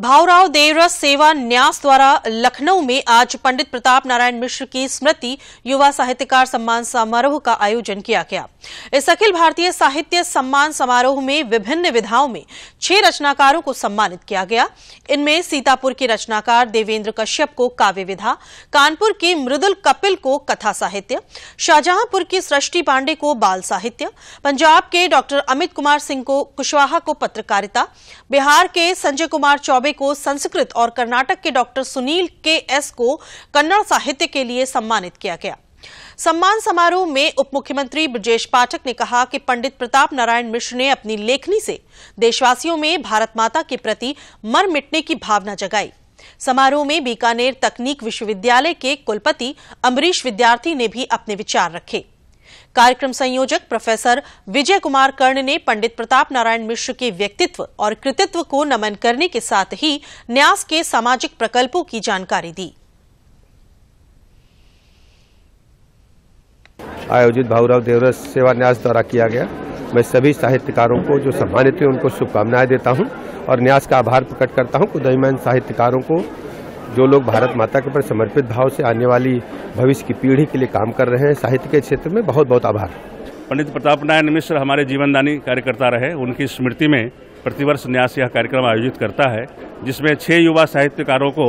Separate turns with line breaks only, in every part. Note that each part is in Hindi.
भावराव देवरा सेवा न्यास द्वारा लखनऊ में आज पंडित प्रताप नारायण मिश्र की स्मृति युवा साहित्यकार सम्मान समारोह का आयोजन किया गया इस अखिल भारतीय साहित्य सम्मान समारोह में विभिन्न विधाओं में छह रचनाकारों को सम्मानित किया गया इनमें सीतापुर के रचनाकार देवेंद्र कश्यप को काव्य विधा कानपुर के मृदुल कपिल को कथा साहित्य शाहजहांपुर की सृष्टि पांडे को बाल साहित्य पंजाब के डॉक्टर अमित कुमार सिंह को कुशवाहा को पत्रकारिता बिहार के संजय कुमार चौबे चौबे को संस्कृत और कर्नाटक के डॉक्टर सुनील के एस को कन्नड़ साहित्य के लिए सम्मानित किया गया सम्मान समारोह में उप मुख्यमंत्री ब्रजेश पाठक ने कहा कि पंडित प्रताप नारायण मिश्र ने अपनी लेखनी से देशवासियों में भारत माता के प्रति मर मिटने की भावना जगाई समारोह में बीकानेर तकनीक विश्वविद्यालय के कुलपति अमरीश विद्यार्थी ने भी अपने विचार रखे कार्यक्रम संयोजक प्रोफेसर विजय कुमार कर्ण ने पंडित प्रताप नारायण मिश्र के व्यक्तित्व और कृतित्व को नमन करने के साथ ही न्यास के सामाजिक प्रकल्पों की जानकारी दी
आयोजित भाऊराव देवरस सेवा न्यास द्वारा किया गया मैं सभी साहित्यकारों को जो सम्मानित हुए उनको शुभकामनाएं देता हूं और न्यास का आभार प्रकट करता हूं कुदयमान साहित्यकारों को जो लोग भारत माता के ऊपर समर्पित भाव से आने वाली भविष्य की पीढ़ी के लिए काम कर रहे हैं साहित्य के क्षेत्र में बहुत बहुत आभार
पंडित प्रताप नारायण मिश्र हमारे जीवनदानी कार्यकर्ता रहे उनकी स्मृति में प्रतिवर्ष न्यास यह कार्यक्रम आयोजित करता है जिसमें छः युवा साहित्यकारों को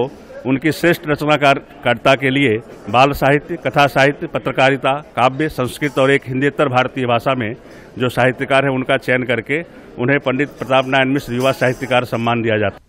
उनकी श्रेष्ठ रचनाकारता के लिए बाल साहित्य कथा साहित्य पत्रकारिता काव्य संस्कृत और एक हिंदीतर भारतीय भाषा में जो साहित्यकार हैं उनका चयन करके उन्हें पंडित प्रताप नारायण मिश्र युवा साहित्यकार सम्मान दिया जाता है